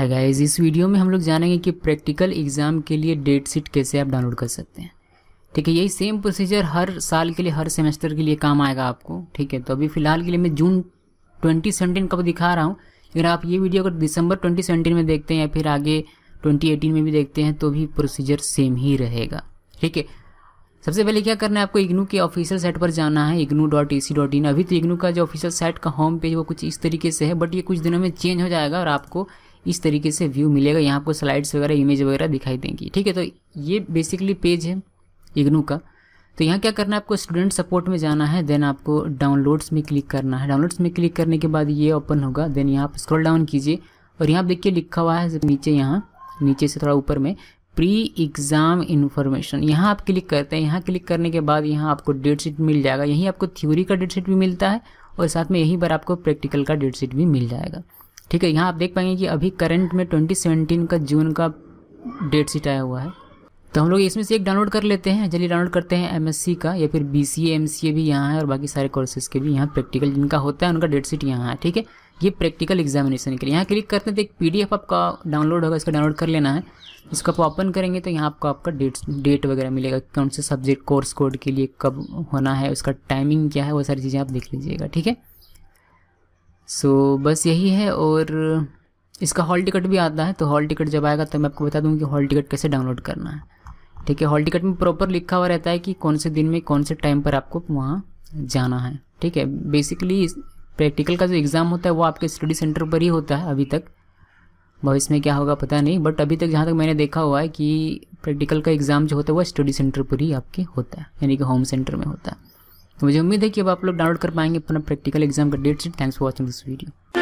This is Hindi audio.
हाय गाइस इस वीडियो में हम लोग जानेंगे कि प्रैक्टिकल एग्ज़ाम के लिए डेट शीट कैसे आप डाउनलोड कर सकते हैं ठीक है यही सेम प्रोसीजर हर साल के लिए हर सेमेस्टर के लिए काम आएगा आपको ठीक है तो अभी फिलहाल के लिए मैं जून ट्वेंटी सेवेंटीन का दिखा रहा हूँ अगर आप ये वीडियो अगर दिसंबर ट्वेंटी में देखते हैं या फिर आगे ट्वेंटी में भी देखते हैं तो भी प्रोसीजर सेम ही रहेगा ठीक है सबसे पहले क्या करना है आपको इग्नू के ऑफिशियल साइट पर जाना है IGNOU dot A C dot in अभी तो इग्नू का जो ऑफिशियल साइट का होम पेज वो कुछ इस तरीके से है बट ये कुछ दिनों में चेंज हो जाएगा और आपको इस तरीके से व्यू मिलेगा यहाँ आपको स्लाइड्स वगैरह इमेज वगैरह दिखाई देंगी ठीक है तो ये बेसिकली पेज है इग्नू का तो यहाँ क्या करना है आपको स्टूडेंट सपोर्ट में जाना है देन आपको डाउनलोड्स में क्लिक करना है डाउनलोड्स में क्लिक करने के बाद ये ओपन होगा देन यहाँ आप स्क्रॉल डाउन कीजिए और यहाँ देखिए लिखा हुआ है नीचे यहाँ नीचे से थोड़ा ऊपर में प्री एग्ज़ाम इन्फॉर्मेशन यहाँ आप क्लिक करते हैं यहाँ क्लिक करने के बाद यहाँ आपको डेट शीट मिल जाएगा यहीं आपको थ्योरी का डेट शीट भी मिलता है और साथ में यहीं पर आपको प्रैक्टिकल का डेट शीट भी मिल जाएगा ठीक है यहाँ आप देख पाएंगे कि अभी करंट में 2017 का जून का डेट शीट आया हुआ है तो हम लोग इसमें से एक डाउनलोड कर लेते हैं जल्दी डाउनलोड करते हैं एमएससी का या फिर बी सी एम सी ए भी यहाँ है और बाकी सारे कोर्सेज के भी यहाँ प्रैक्टिकल जिनका होता है उनका डेट शीट यहाँ है ठीक है ये प्रैक्टिकल एग्जामिनेशन के लिए यहाँ क्लिक करते हैं तो एक पीडीएफ आपका डाउनलोड होगा इसका डाउनलोड कर लेना है इसको आप ओपन करेंगे तो यहाँ आपको आपका डेट डेट वगैरह मिलेगा कौन से सब्जेक्ट कोर्स कोड के लिए कब होना है उसका टाइमिंग क्या है वो सारी चीज़ें आप देख लीजिएगा ठीक है सो so, बस यही है और इसका हॉल टिकट भी आता है तो हॉल टिकट जब आएगा तो मैं आपको बता दूँ कि हॉल टिकट कैसे डाउनलोड करना है ठीक है हॉल टिकट में प्रॉपर लिखा हुआ रहता है कि कौन से दिन में कौन से टाइम पर आपको वहाँ जाना है ठीक है बेसिकली प्रैक्टिकल का जो एग्ज़ाम होता है वो आपके स्टडी सेंटर पर ही होता है अभी तक भविष्य में क्या होगा पता नहीं बट अभी तक जहाँ तक मैंने देखा हुआ है कि प्रैक्टिकल का एग्ज़ाम जो होता है वो स्टडी सेंटर पर ही आपके होता है यानी कि होम सेंटर में होता है तो मुझे उम्मीद है कि अब आप लोग डाउनलोड कर पाएंगे अपना प्रैक्टिकल एग्जाम का date sheet thanks for watching this video